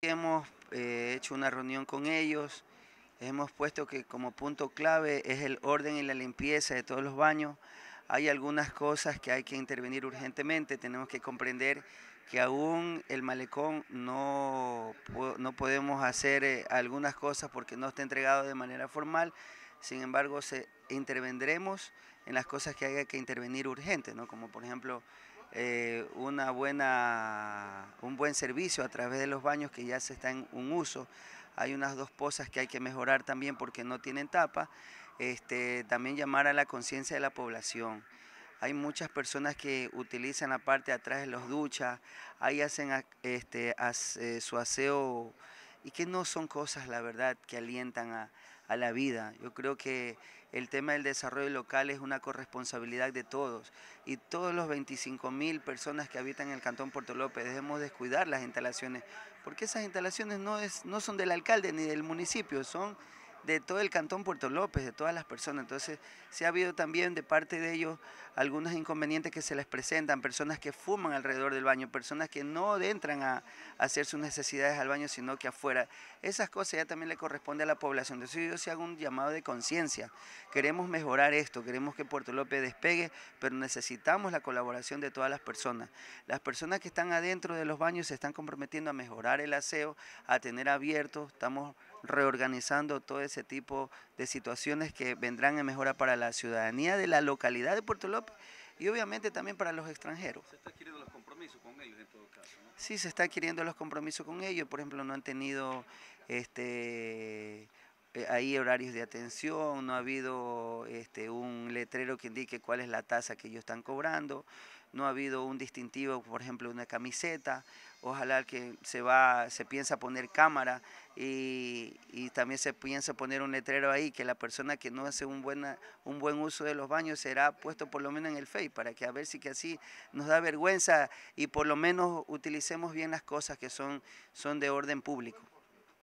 Hemos eh, hecho una reunión con ellos, hemos puesto que como punto clave es el orden y la limpieza de todos los baños. Hay algunas cosas que hay que intervenir urgentemente, tenemos que comprender que aún el malecón no, no podemos hacer eh, algunas cosas porque no está entregado de manera formal, sin embargo se intervendremos en las cosas que haya que intervenir urgente, ¿no? como por ejemplo eh, una buena, un buen servicio a través de los baños que ya se está en un uso. Hay unas dos pozas que hay que mejorar también porque no tienen tapa. Este, también llamar a la conciencia de la población. Hay muchas personas que utilizan la parte de atrás de los duchas, ahí hacen este, eh, su aseo y que no son cosas, la verdad, que alientan a, a la vida. Yo creo que el tema del desarrollo local es una corresponsabilidad de todos y todos los 25.000 personas que habitan en el Cantón Puerto López debemos descuidar las instalaciones, porque esas instalaciones no, es, no son del alcalde ni del municipio, son de todo el Cantón Puerto López, de todas las personas. Entonces, se ha habido también de parte de ellos algunos inconvenientes que se les presentan, personas que fuman alrededor del baño, personas que no entran a, hacer sus necesidades al baño, sino que afuera. Esas cosas ya también le corresponde a la población. Entonces, yo sí hago un llamado de conciencia. Queremos mejorar esto, queremos que Puerto López despegue, pero necesitamos la colaboración de todas las personas. Las personas que están adentro de los baños se están comprometiendo a mejorar el aseo, a tener abiertos, estamos reorganizando todo ese tipo de situaciones que vendrán a mejora para la ciudadanía de la localidad de Puerto López y obviamente también para los extranjeros. Se está adquiriendo los compromisos con ellos en todo caso, ¿no? Sí, se está adquiriendo los compromisos con ellos. Por ejemplo, no han tenido este eh, hay horarios de atención, no ha habido este, un letrero que indique cuál es la tasa que ellos están cobrando, no ha habido un distintivo, por ejemplo, una camiseta, ojalá que se va, se piensa poner cámara y, también se piensa poner un letrero ahí que la persona que no hace un, buena, un buen uso de los baños será puesto por lo menos en el FEI para que a ver si que así nos da vergüenza y por lo menos utilicemos bien las cosas que son, son de orden público.